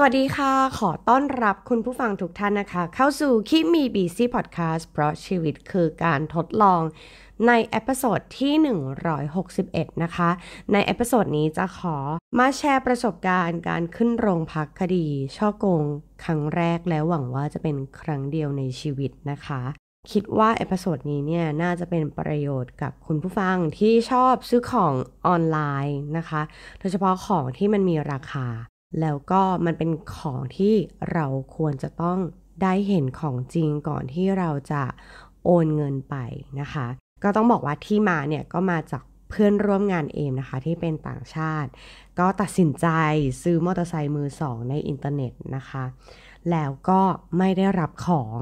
สวัสดีค่ะ ขอต้อนรับคุณผู้ฟังทุกท่านนะคะ เข้าสู่คิมีบีซีพอดแคสต์เพราะชีวิตคือการทดลอง ในเอพิโซดที่ 161 นะคะ ในเอพิโซดนี้จะขอมาแชร์ประสบการณ์การขึ้นโรงพักคดี ช่อโกงครั้งแรกแล้วหวังว่าจะเป็นครั้งเดียวในชีวิตนะคะ คิดว่าเอพิโซดนี้เนี่ยน่าจะเป็นประโยชน์กับคุณผู้ฟังที่ชอบซื้อของออนไลน์นะคะโดยเฉพาะของที่มันมีราคาแล้วก็มันเป็นของที่เราควรจะต้องได้เห็นของจริงก่อนที่เราจะโอนเงินไปนะคะ ก็ต้องบอกว่าที่มาเนี่ยก็มาจากเพื่อนร่วมงานเอมนะคะที่เป็นต่างชาติ ก็ตัดสินใจซื้อมอเตอร์ไซค์มือสองในอินเทอร์เน็ตนะคะแล้วก็ไม่ได้รับของ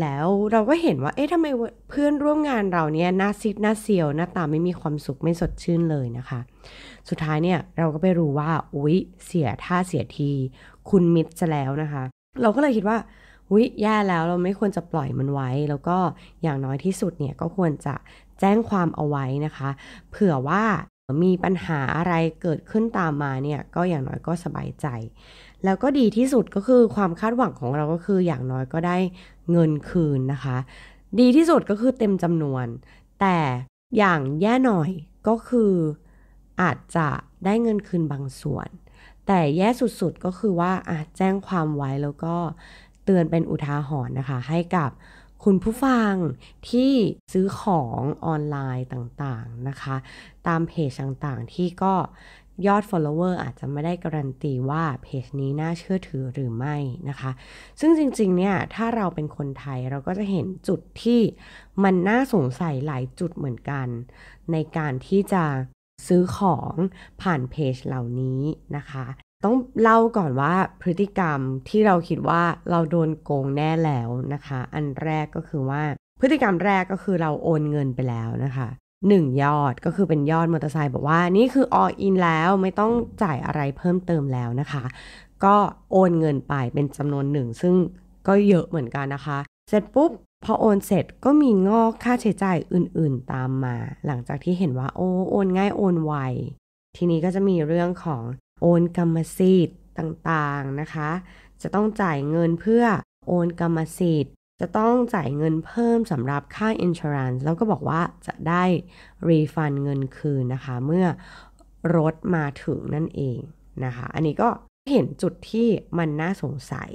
แล้วเราก็เห็นว่า เอ๊ะทำไมเพื่อนร่วมงานเราเนี่ยหน้าซิดหน้าเซียว หน้าตาไม่มีความสุขไม่สดชื่นเลยนะคะ สุดท้ายเนี่ยเราก็ไปรู้ว่า อุ๊ย เสียท่าเสียที คุณมิดจะแล้วนะคะ เราก็เลยคิดว่า อุ๊ย แย่แล้วเราไม่ควรจะปล่อยมันไว้ แล้วก็อย่างน้อยที่สุดเนี่ยก็ควรจะแจ้งความเอาไว้นะคะ เผื่อว่ามีปัญหาอะไรเกิดขึ้นตามมาเนี่ยก็อย่างน้อยก็สบายใจแล้วก็ดีที่สุดก็คือความคาดหวังของเราก็คืออย่างน้อยก็ได้เงินคืนนะคะ ดีที่สุดก็คือเต็มจำนวน แต่อย่างแย่หน่อยก็คืออาจจะได้เงินคืนบางส่วน แต่แย่สุดๆก็คือว่าอาจแจ้งความไว้แล้วก็เตือนเป็นอุทาหรณ์นะคะ ให้กับคุณผู้ฟังที่ซื้อของออนไลน์ต่างๆนะคะ ตามเพจต่างๆที่ก็ยอด follower อาจจะไม่ได้การันตีว่าเพจนี้น่าเชื่อถือหรือไม่นะคะ ซึ่งจริงๆ เนี่ย ถ้าเราเป็นคนไทยเราก็จะเห็นจุดที่มันน่าสงสัยหลายจุดเหมือนกัน ในการที่จะซื้อของผ่านเพจเหล่านี้นะคะ ต้องเล่าก่อนว่าพฤติกรรมที่เราคิดว่าเราโดนโกงแน่แล้วนะคะ อันแรกก็คือว่าพฤติกรรมแรกก็คือเราโอนเงินไปแล้วนะคะ1 ยอดก็คือเป็นยอดมอเตอร์ไซค์บอกว่านี่คืออ l อินแล้วไม่ต้องจ่ายอะไรเพิ่มเติมแล้วนะคะ ก็โอนเงินไปเป็นจำนวนหนึ่ง ซึ่งก็เยอะเหมือนกันนะคะ เสร็จปุ๊บ พอโอนเสร็จก็มีงอกค่าใช้จ่ายอื่นๆตามมา หลังจากที่เห็นว่าโอ้โอนง่ายโอนไว ทีนี้ก็จะมีเรื่องของโอนกรรมสิทธิ์ต่างๆนะคะ จะต้องจ่ายเงินเพื่อโอนกรรมสิทธิ์จะต้องจ่ายเงินเพิ่มสำหรับค่า insurance แล้วก็บอกว่าจะได้รีฟันเงินคืนนะคะ เมื่อรถมาถึงนั่นเองนะคะ อันนี้ก็เห็นจุดที่มันน่าสงสัย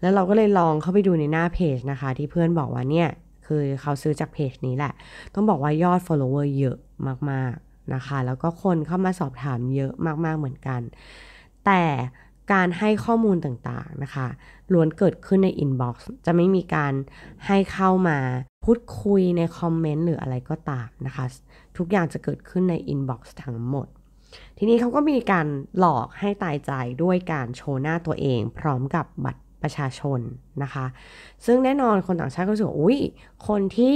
แล้วเราก็เลยลองเข้าไปดูในหน้าเพจนะคะที่เพื่อนบอกว่าเนี่ยคือเขาซื้อจากเพจนี้แหละ ต้องบอกว่ายอด follower เยอะมากๆ นะคะแล้วก็คนเข้ามาสอบถามเยอะมากๆเหมือนกัน แต่การให้ข้อมูลต่างๆนะคะ ล้วนเกิดขึ้นในอินบ็อกซ์ จะไม่มีการให้เข้ามาพูดคุยในคอมเมนต์หรืออะไรก็ตามนะคะ ทุกอย่างจะเกิดขึ้นในอินบ็อกซ์ทั้งหมด ทีนี้เขาก็มีการหลอกให้ตายใจด้วยการโชว์หน้าตัวเอง พร้อมกับบัตรประชาชนนะคะ ซึ่งแน่นอนคนต่างชาติก็รู้สึกอุ้ยคนที่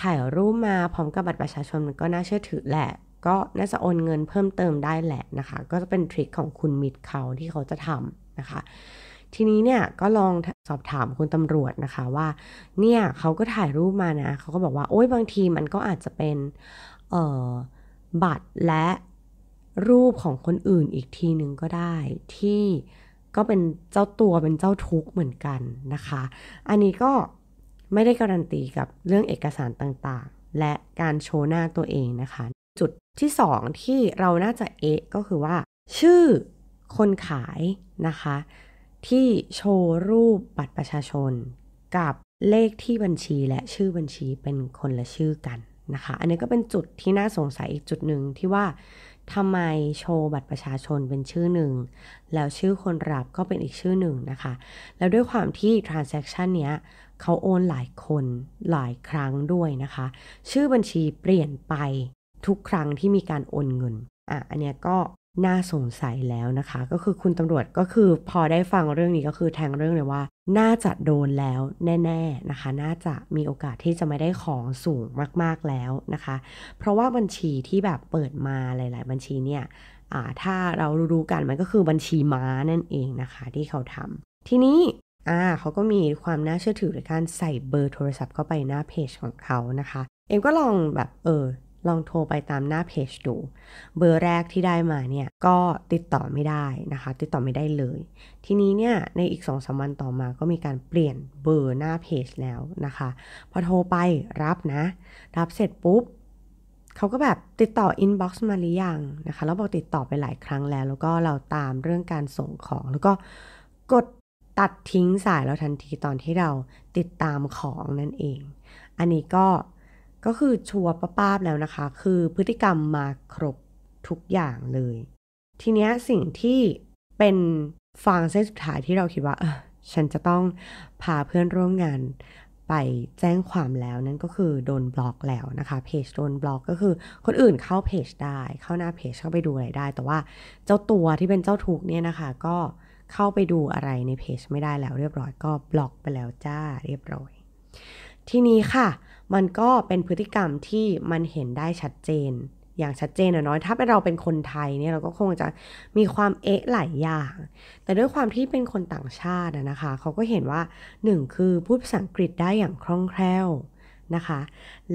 ถ่ายรูปมาพร้อมกับบัตรประชาชนมันก็น่าเชื่อถือแหละก็น่าจะโอนเงินเพิ่มเติมได้แหละนะคะ ก็จะเป็นทริคของคุณมิดเขาที่เขาจะทำนะคะทีนี้เนี่ย ก็ลองสอบถามคุณตำรวจนะคะว่า เนี่ยเขาก็ถ่ายรูปมานะเขาก็บอกว่า โอ้ยบางทีมันก็อาจจะเป็นเอ่อบัตรและรูปของคนอื่นอีกทีหนึ่งก็ได้ ที่ก็เป็นเจ้าตัวเป็นเจ้าทุกเหมือนกันนะคะ อันนี้ก็ไม่ได้การันตีกับเรื่องเอกสารต่างๆ และการโชว์หน้าตัวเองนะคะจุดที่สองที่เราน่าจะเอะก็คือว่า ชื่อคนขายนะคะที่โชว์รูปบัตรประชาชนกับเลขที่บัญชีและชื่อบัญชีเป็นคนละชื่อกันนะคะอันนี้ก็เป็นจุดที่น่าสงสัยอีกจุดหนึ่งที่ว่าทำไมโชว์บัตรประชาชนเป็นชื่อหนึ่ง แล้วชื่อคนรับก็เป็นอีกชื่อหนึ่งนะคะแล้วด้วยความที่ transaction เนี้ยเขาโอนหลายคนหลายครั้งด้วยนะคะชื่อบัญชีเปลี่ยนไปทุกครั้งที่มีการโอนเงิน อ่ะ อันเนี้ยก็น่าสงสัยแล้วนะคะ ก็คือคุณตำรวจก็คือพอได้ฟังเรื่องนี้ก็คือแทงเรื่องเลยว่า น่าจะโดนแล้วแน่ ๆนะคะ น่าจะมีโอกาสที่จะไม่ได้ของสูงมาก ๆแล้วนะคะ เพราะว่าบัญชีที่แบบเปิดมาหลายๆบัญชีเนี่ย อ่า ถ้าเรารู้กันมันก็คือบัญชีม้านั่นเองนะคะที่เขาทำ ทีนี้ อ่าเขาก็มีความน่าเชื่อถือในการใส่เบอร์โทรศัพท์เข้าไปหน้าเพจของเขานะคะ เอ็มก็ลองแบบ เออลองโทรไปตามหน้าเพจดูเบอร์แรกที่ได้มาเนี่ยก็ติดต่อไม่ได้นะคะ ติดต่อไม่ได้เลย ทีนี้เนี่ยในอีก2อสวันต่อมาก็มีการเปลี่ยนเบอร์หน้าเพจแล้วนะคะ พอโทรไปรับนะ รับเสร็จปุ๊บเขาก็แบบติดต่ออินบ็อกซ์มาหรือยังนะคะแล้วบอกติดต่อไปหลายครั้งแล้ว แล้วก็เราตามเรื่องการส่งของ แล้วก็กดตัดทิ้งสายเราทันทีตอนที่เราติดตามของนั่นเอง อันนี้ก็ก็คือชัวร์ป้าบแล้วนะคะ คือพฤติกรรมมาครบทุกอย่างเลย ทีนี้สิ่งที่เป็น ฟางเส้นสุดท้ายที่เราคิดว่าออฉันจะต้อง พาเพื่อนร่วมงานไปแจ้งความแล้วนั่นก็คือโดนบล็อกแล้วนะคะเพจโดนบล็อกก็คือคนอื่นเข้าเพจได้เข้าหน้าเพจเข้าไปดูอะไรได้ แต่ว่าเจ้าตัวที่เป็นเจ้าทุกเนี่ยนะคะ ก็เข้าไปดูอะไรในเพจไม่ได้แล้ว เรียบร้อย ก็บล็อกไปแล้วจ้าเรียบร้อย ทีนี้ค่ะมันก็เป็นพฤติกรรมที่มันเห็นได้ชัดเจน อย่างชัดเจนนะอย ถ้าเป็นเราเป็นคนไทยเนี่ย เราก็คงจะมีความเอ๊ะหลายอย่าง แต่ด้วยความที่เป็นคนต่างชาตินะคะ เขาก็เห็นว่า 1 คือพูดภาษาอังกฤษได้อย่างคล่องแคล่วนะคะ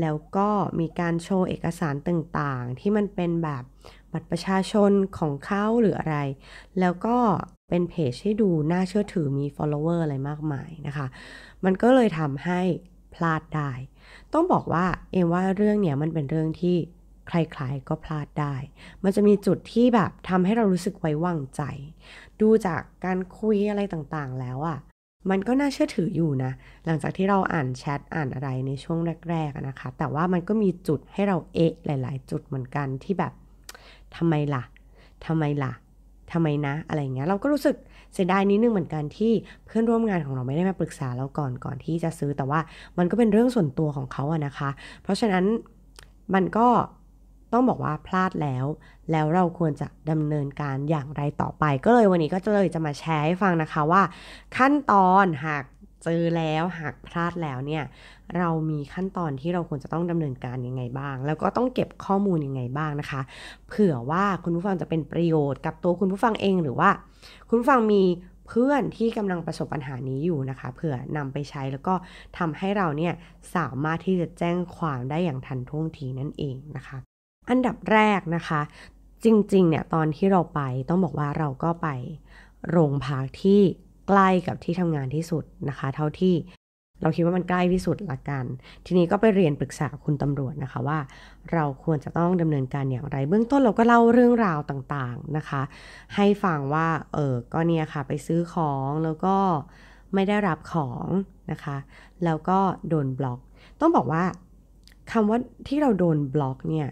แล้วก็มีการโชว์เอกสารต่างๆ ที่มันเป็นแบบบัตรประชาชนของเขาหรืออะไร แล้วก็เป็นเพจให้ดูน่าเชื่อถือมี follower อะไรมากมายนะคะ มันก็เลยทำให้พลาดได้ต้องบอกว่าเอมว่าเรื่องเนี้ยมันเป็นเรื่องที่ใครๆ ก็พลาดได้ มันจะมีจุดที่แบบทำให้เรารู้สึกไว้วางใจ ดูจากการคุยอะไรต่างๆแล้วอะ่ะ มันก็น่าเชื่อถืออยู่นะ หลังจากที่เราอ่านแชท อ่านอะไรในช่วงแรกๆนะคะ แต่ว่ามันก็มีจุดให้เราเอะหลายๆ จุดเหมือนกันที่แบบ ทำไมล่ะทำไมล่ะทำไมนะ อะไรเงี้ย เราก็รู้สึกเสียดายนิดนึงเหมือนกันที่เพื่อนร่วมงานของเราไม่ได้มาปรึกษาเราก่อนก่อนที่จะซื้อแต่ว่ามันก็เป็นเรื่องส่วนตัวของเขาอะนะคะ เพราะฉะนั้นมันก็ต้องบอกว่าพลาดแล้ว แล้วเราควรจะดำเนินการอย่างไรต่อไปก็เลยวันนี้ก็จะเลยจะมาแชร์ให้ฟังนะคะว่า ขั้นตอนหากเจอแล้วหากพลาดแล้วเนี่ยเรามีขั้นตอนที่เราควรจะต้องดำเนินการยังไงบ้าง แล้วก็ต้องเก็บข้อมูลยังไงบ้างนะคะ เผื่อว่าคุณผู้ฟังจะเป็นประโยชน์กับตัวคุณผู้ฟังเอง หรือว่า คุณผู้ฟังมีเพื่อนที่กำลังประสบปัญหานี้อยู่นะคะ เผื่อนำไปใช้แล้วก็ทำให้เราเนี่ยสามารถที่จะแจ้งความได้อย่างทันท่วงทีนั่นเองนะคะ อันดับแรกนะคะ จริงๆเนี่ยตอนที่เราไปต้องบอกว่าเราก็ไปโรงพักที่ใกล้กับที่ทำงานที่สุดนะคะเท่าที่เราคิดว่ามันใกล้ที่สุดละกัน ทีนี้ก็ไปเรียนปรึกษาคุณตำรวจนะคะว่า เราควรจะต้องดำเนินการอย่างไร เบื้องต้นเราก็เล่าเรื่องราวต่างๆนะคะ ให้ฟังว่าเออก็เนี่ยค่ะไปซื้อของแล้วก็ไม่ได้รับของนะคะ แล้วก็โดนบล็อก ต้องบอกว่าคำว่าที่เราโดนบล็อกเนี่ย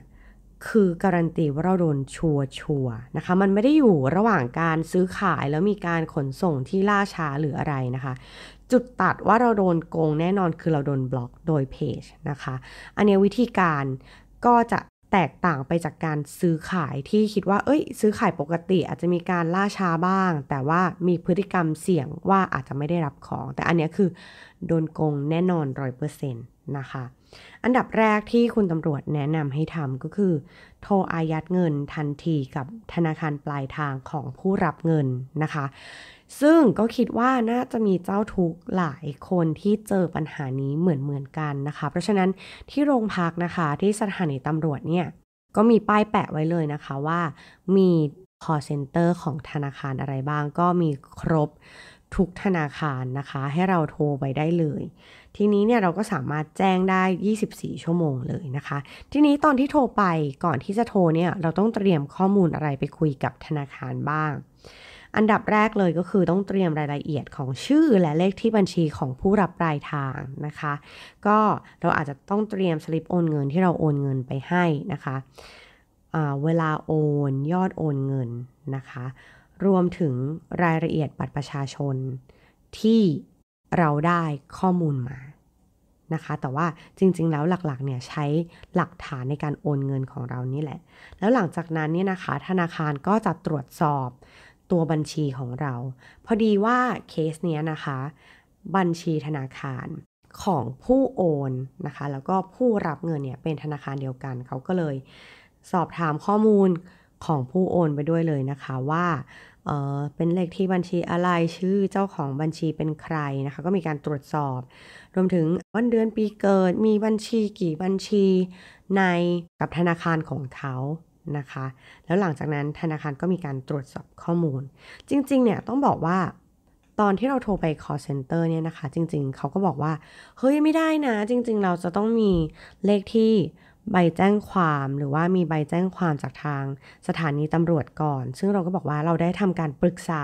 คือ การันตีว่าเราโดนชัวชัวนะคะ มันไม่ได้อยู่ระหว่างการซื้อขายแล้วมีการขนส่งที่ล่าช้าหรืออะไรนะคะ จุดตัดว่าเราโดนโกงแน่นอนคือเราโดนบล็อกโดยเพจนะคะอันนี้วิธีการก็จะแตกต่างไปจากการซื้อขายที่คิดว่าเอ้ยซื้อขายปกติอาจจะมีการล่าช้าบ้าง แต่ว่ามีพฤติกรรมเสี่ยงว่าอาจจะไม่ได้รับของ แต่อันนี้คือโดนโกงแน่นอนร้อยเปอร์เซ็นต์นะคะอันดับแรกที่คุณตำรวจแนะนำให้ทำก็คือ โทรอายัดเงินทันทีกับธนาคารปลายทางของผู้รับเงินนะคะ ซึ่งก็คิดว่าน่าจะมีเจ้าทุกหลายคนที่เจอปัญหานี้เหมือนเหมือนกันนะคะ เพราะฉะนั้นที่โรงพักนะคะที่สถานีตำรวจเนี่ยก็มีป้ายแปะไว้เลยนะคะว่ามี call center ของธนาคารอะไรบ้าง ก็มีครบทุกธนาคารนะคะ ให้เราโทรไปได้เลยทีนี้เนี่ยเราก็สามารถแจ้งได้ 24 ชั่วโมงเลยนะคะ ทีนี้ตอนที่โทรไปก่อนที่จะโทรเนี่ยเราต้องเตรียมข้อมูลอะไรไปคุยกับธนาคารบ้าง อันดับแรกเลยก็คือต้องเตรียมรายละเอียดของชื่อและเลขที่บัญชีของผู้รับปลายทางนะคะ ก็เราอาจจะต้องเตรียมสลิปโอนเงินที่เราโอนเงินไปให้นะคะเวลาโอนยอดโอนเงินนะคะ รวมถึงรายละเอียดบัตรประชาชนที่เราได้ข้อมูลมานะคะ แต่ว่าจริง ๆ แล้วหลักๆเนี่ยใช้หลักฐานในการโอนเงินของเรานี่แหละ แล้วหลังจากนั้นเนี่ยนะคะ ธนาคารก็จะตรวจสอบตัวบัญชีของเรา พอดีว่าเคสเนี้ยนะคะ บัญชีธนาคารของผู้โอนนะคะ แล้วก็ผู้รับเงินเนี่ยเป็นธนาคารเดียวกันเขาก็เลยสอบถามข้อมูลของผู้โอนไปด้วยเลยนะคะว่าเป็นเลขที่บัญชีอะไรชื่อเจ้าของบัญชีเป็นใครนะคะ ก็มีการตรวจสอบ รวมถึงวันเดือนปีเกิดมีบัญชีกี่บัญชีในกับธนาคารของเขานะคะ แล้วหลังจากนั้นธนาคารก็มีการตรวจสอบข้อมูล จริง ๆ เนี่ย ต้องบอกว่าตอนที่เราโทรไป call center เนี่ย นะคะ จริงๆเขาก็บอกว่าเฮ้ยไม่ได้นะจริงๆเราจะต้องมีเลขที่ใบแจ้งความหรือว่ามีใบแจ้งความจากทางสถานีตำรวจก่อน ซึ่งเราก็บอกว่าเราได้ทำการปรึกษา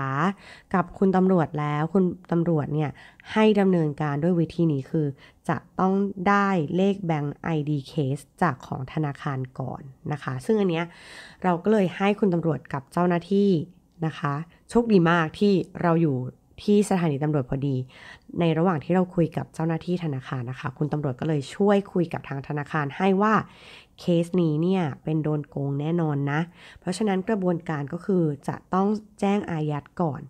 กับคุณตำรวจแล้ว คุณตำรวจเนี่ยให้ดำเนินการด้วยวิธีนี้คือ จะต้องได้เลขแบงก์ ID case จากของธนาคารก่อนนะคะ ซึ่งอันเนี้ยเราก็เลยให้คุณตำรวจกับเจ้าหน้าที่นะคะ โชคดีมากที่เราอยู่ที่สถานีตำรวจพอดี ในระหว่างที่เราคุยกับเจ้าหน้าที่ธนาคารนะคะ คุณตำรวจก็เลยช่วยคุยกับทางธนาคารให้ว่าเคสนี้เนี่ยเป็นโดนโกงแน่นอนนะ เพราะฉะนั้นกระบวนการก็คือจะต้องแจ้งอายัดก่อน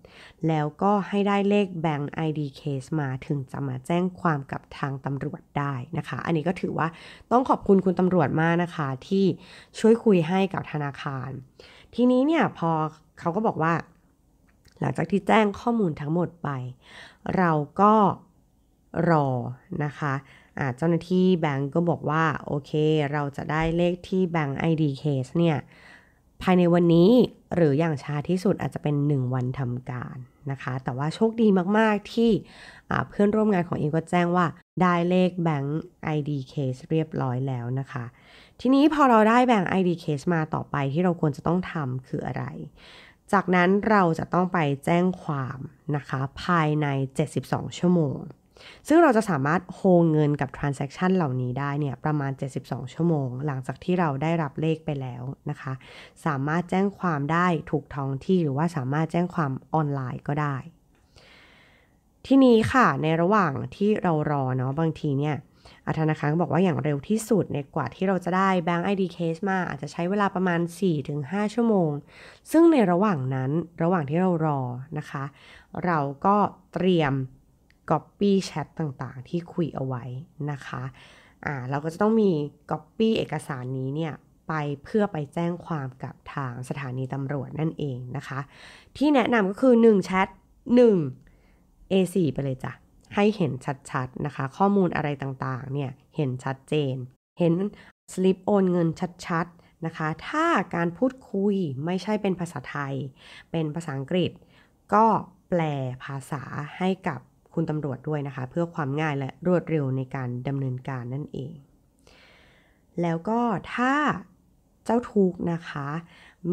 แล้วก็ให้ได้เลขแบงก์ ID เคสมาถึงจะมาแจ้งความกับทางตำรวจได้นะคะ อันนี้ก็ถือว่าต้องขอบคุณคุณตำรวจมากนะคะ ที่ช่วยคุยให้กับธนาคาร ทีนี้เนี่ยพอเขาก็บอกว่าหลังจากที่แจ้งข้อมูลทั้งหมดไป เราก็รอนะคะเจ้าหน้าที่แบงก์ก็บอกว่าโอเค เราจะได้เลขที่แบงก์ ID case เนี่ยภายในวันนี้หรืออย่างช้าที่สุดอาจจะเป็น 1 วันทำการนะคะแต่ว่าโชคดีมากๆที่เพื่อนร่วมงานของเองก็แจ้งว่าได้เลขแบงก์ ID case เรียบร้อยแล้วนะคะ ทีนี้พอเราได้แบงก์ ID case มาต่อไปที่เราควรจะต้องทำคืออะไรจากนั้นเราจะต้องไปแจ้งความนะคะภายใน 72 ชั่วโมง ซึ่งเราจะสามารถโฮเงินกับทรานเซ็คชันเหล่านี้ได้เนี่ยประมาณ 72 ชั่วโมง หลังจากที่เราได้รับเลขไปแล้วนะคะ สามารถแจ้งความได้ถูกท้องที่หรือว่าสามารถแจ้งความออนไลน์ก็ได้ ที่นี้ค่ะในระหว่างที่เรารอเนาะบางทีเนี่ยอาธนาคารบอกว่าอย่างเร็วที่สุดในกว่าที่เราจะได้ b a n k ID case มาอาจจะใช้เวลาประมาณ 4-5 ชั่วโมง ซึ่งในระหว่างนั้นระหว่างที่เรารอนะคะ เราก็เตรียม Copy แชทต่างๆ ที่คุยเอาไว้นะคะอ่าเราก็จะต้องมี Copy เอกสารนี้เนี่ย ไปเพื่อไปแจ้งความกับทางสถานีตำรวจนั่นเองนะคะ ที่แนะนำก็คือ1แชท1 A4 ไปเลยจ้ะให้เห็นชัดๆนะคะ ข้อมูลอะไรต่างๆเนี่ยเห็นชัดเจน เห็นสลิปโอนเงินชัดๆนะคะ ถ้าการพูดคุยไม่ใช่เป็นภาษาไทย เป็นภาษาอังกฤษ ก็แปลภาษาให้กับคุณตำรวจด้วยนะคะ เพื่อความง่ายและรวดเร็วในการดำเนินการนั่นเอง แล้วก็ถ้าเจ้าทุกนะคะ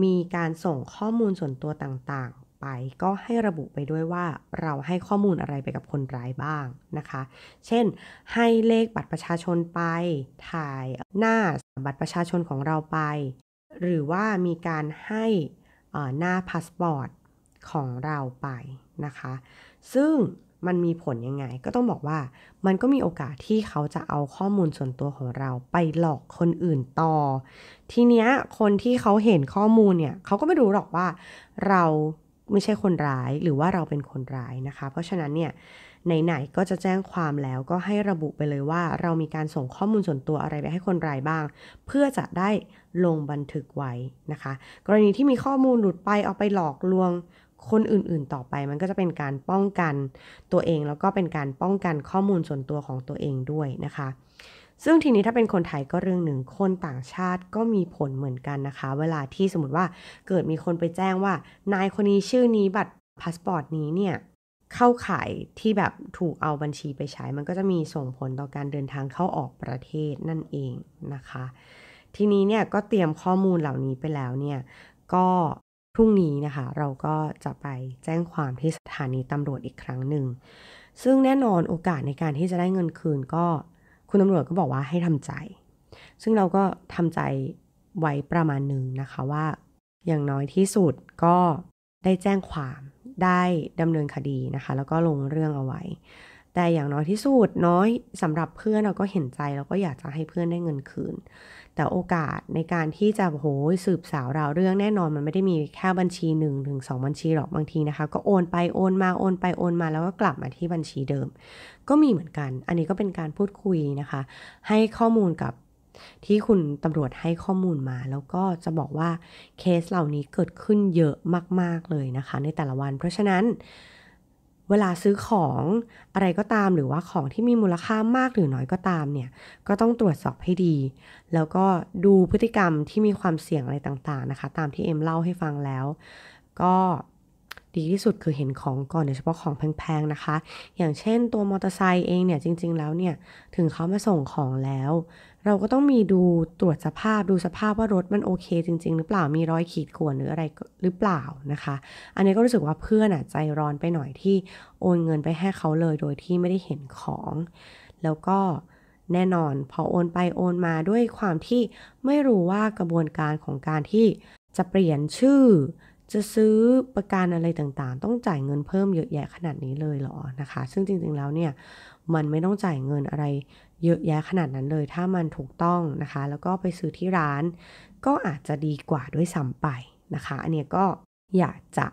มีการส่งข้อมูลส่วนตัวต่างไปก็ให้ระบุไปด้วยว่าเราให้ข้อมูลอะไรไปกับคนร้ายบ้างนะคะ เช่น ให้เลขบัตรประชาชนไป ถ่ายหน้าบัตรประชาชนของเราไป หรือว่ามีการให้หน้าพาสปอร์ตของเราไปนะคะ ซึ่งมันมีผลยังไงก็ต้องบอกว่ามันก็มีโอกาสที่เขาจะเอาข้อมูลส่วนตัวของเราไปหลอกคนอื่นต่อ ทีเนี้ยคนที่เขาเห็นข้อมูลเนี่ยเขาก็ไม่รู้หรอกว่าเราไม่ใช่คนร้ายหรือว่าเราเป็นคนร้ายนะคะ เพราะฉะนั้นเนี่ยไหนๆก็จะแจ้งความแล้วก็ให้ระบุไปเลยว่า เรามีการส่งข้อมูลส่วนตัวอะไรไปให้คนร้ายบ้าง เพื่อจะได้ลงบันทึกไว้นะคะ กรณีที่มีข้อมูลหลุดไปเอาไปหลอกลวง คนอื่นๆ ต่อไป มันก็จะเป็นการป้องกันตัวเอง แล้วก็เป็นการป้องกันข้อมูลส่วนตัวของตัวเองด้วยนะคะซึ่งทีนี้ถ้าเป็นคนไทยก็เรื่องหนึ่งคนต่างชาติก็มีผลเหมือนกันนะคะ เวลาที่สมมติว่าเกิดมีคนไปแจ้งว่า นายคนนี้ชื่อนี้บัตรพาสปอร์ตนี้เนี่ยเข้าขายที่แบบถูกเอาบัญชีไปใช้ มันก็จะมีส่งผลต่อการเดินทางเข้าออกประเทศนั่นเองนะคะ ทีนี้เนี่ยก็เตรียมข้อมูลเหล่านี้ไปแล้วเนี่ย ก็พรุ่งนี้นะคะเราก็จะไปแจ้งความที่สถานีตำรวจอีกครั้งหนึ่ง ซึ่งแน่นอนโอกาสในการที่จะได้เงินคืนก็คุณตำรวจก็บอกว่าให้ทำใจ ซึ่งเราก็ทำใจไว้ประมาณหนึ่งนะคะว่า อย่างน้อยที่สุดก็ได้แจ้งความได้ดำเนินคดีนะคะ แล้วก็ลงเรื่องเอาไว้ แต่อย่างน้อยที่สุดน้อยสำหรับเพื่อนเราก็เห็นใจ แล้วก็อยากจะให้เพื่อนได้เงินคืนแต่โอกาสในการที่จะโหยสืบสาวราวเรื่องแน่นอนมันไม่ได้มีแค่บัญชี1นถึงสบัญชีหรอกบางทีนะคะก็โอนไปโอนมาโอนไปโอนมาแล้วก็กลับมาที่บัญชีเดิม ก็มีเหมือนกัน อันนี้ก็เป็นการพูดคุยนะคะ ให้ข้อมูลกับที่คุณตำรวจให้ข้อมูลมา แล้วก็จะบอกว่าเคสเหล่านี้เกิดขึ้นเยอะมากๆเลยนะคะในแต่ละวัน เพราะฉะนั้นเวลาซื้อของอะไรก็ตามหรือว่าของที่มีมูลค่ามากหรือน้อยก็ตามเนี่ย ก็ต้องตรวจสอบให้ดี แล้วก็ดูพฤติกรรมที่มีความเสี่ยงอะไรต่างๆนะคะ ตามที่เอ็มเล่าให้ฟังแล้ว ก็ดีที่สุดคือเห็นของก่อนโดยเฉพาะของแพงๆนะคะ อย่างเช่นตัวมอเตอร์ไซค์เองเนี่ย จริงๆ แล้วเนี่ย ถึงเขามาส่งของแล้วเราก็ต้องมีดูตรวจสภาพดูสภาพว่ารถมันโอเค จริง ๆ หรือเปล่ามีรอยขีดข่วนหรืออะไรหรือเปล่านะคะ อันนี้ก็รู้สึกว่าเพื่อนอ่ะใจร้อนไปหน่อยที่โอนเงินไปให้เขาเลยโดยที่ไม่ได้เห็นของ แล้วก็แน่นอนพอโอนไปโอนมาด้วยความที่ไม่รู้ว่ากระบวนการของการที่จะเปลี่ยนชื่อจะซื้อประกันอะไรต่างๆ ต้องจ่ายเงินเพิ่มเยอะแยะขนาดนี้เลยเหรอนะคะ ซึ่งจริงๆแล้วเนี่ยมันไม่ต้องจ่ายเงินอะไรเยอะแยะขนาดนั้นเลยถ้ามันถูกต้องนะคะแล้วก็ไปซื้อที่ร้าน ก็อาจจะดีกว่าด้วยซ้ำไปนะคะ อันนี้ก็อยากจะ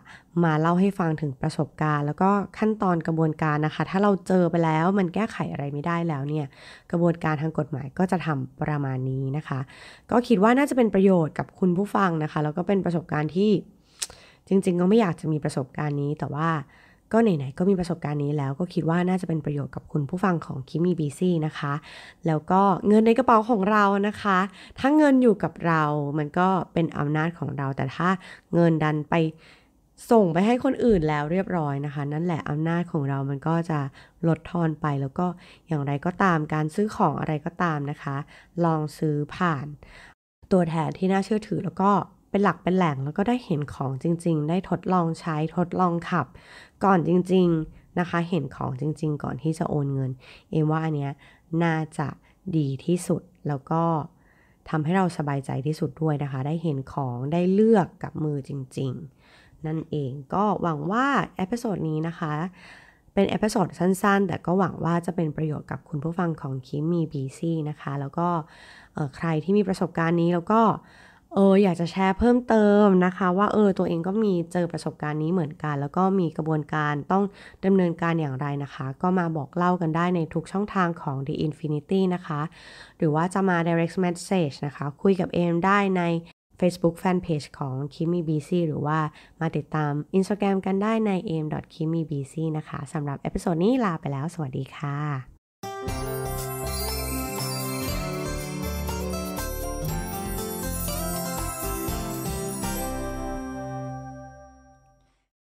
มาเล่าให้ฟังถึงประสบการณ์ แล้วก็ขั้นตอนกระบวนการนะคะ ถ้าเราเจอไปแล้วมันแก้ไขอะไรไม่ได้แล้วเนี่ย กระบวนการทางกฎหมายก็จะทำประมาณนี้นะคะ ก็คิดว่าน่าจะเป็นประโยชน์กับคุณผู้ฟังนะคะ แล้วก็เป็นประสบการณ์ที่จริงๆก็ไม่อยากจะมีประสบการณ์นี้แต่ว่าก็ไหนๆก็มีประสบการณ์นี้แล้วก็คิดว่าน่าจะเป็นประโยชน์กับคุณผู้ฟังของคิมีบีซี่นะคะ แล้วก็เงินในกระเป๋าของเรานะคะถ้าเงินอยู่กับเรา มันก็เป็นอำนาจของเรา แต่ถ้าเงินดันไปส่งไปให้คนอื่นแล้วเรียบร้อยนะคะ นั่นแหละอำนาจของเรามันก็จะลดทอนไปแล้วก็อย่างไรก็ตามการซื้อของอะไรก็ตามนะคะ ลองซื้อผ่านตัวแทนที่น่าเชื่อถือแล้วก็เป็นหลักเป็นแหล่งแล้วก็ได้เห็นของจริง ๆ ได้ทดลองใช้ทดลองขับ ก่อนจริง ๆนะคะ เห็นของจริง ๆ ก่อนที่จะโอนเงิน เอว่าอันเนี้ยน่าจะดีที่สุดแล้วก็ทำให้เราสบายใจที่สุดด้วยนะคะ ได้เห็นของได้เลือกกับมือจริง ๆนั่นเองก็หวังว่าเอพิโซดนี้นะคะเป็นเอพิโซดสั้นๆ แต่ก็หวังว่าจะเป็นประโยชน์กับคุณผู้ฟังของคิมมีบีซี่นะคะ แล้วก็ใครที่มีประสบการณ์นี้แล้วก็เอออยากจะแชร์เพิ่มเติมนะคะ ว่าเออตัวเองก็มีเจอประสบการณ์นี้เหมือนกัน แล้วก็มีกระบวนการต้องดำเนินการอย่างไรนะคะ ก็มาบอกเล่ากันได้ในทุกช่องทางของ The Infinity นะคะ หรือว่าจะมา direct message นะคะ คุยกับเอมได้ใน Facebook Fanpage ของ Kimi BC หรือว่ามาติดตาม Instagram กันได้ใน a m k i m i BC นะคะสำหรับเอพิโซดนี้ลาไปแล้ว สวัสดีค่ะ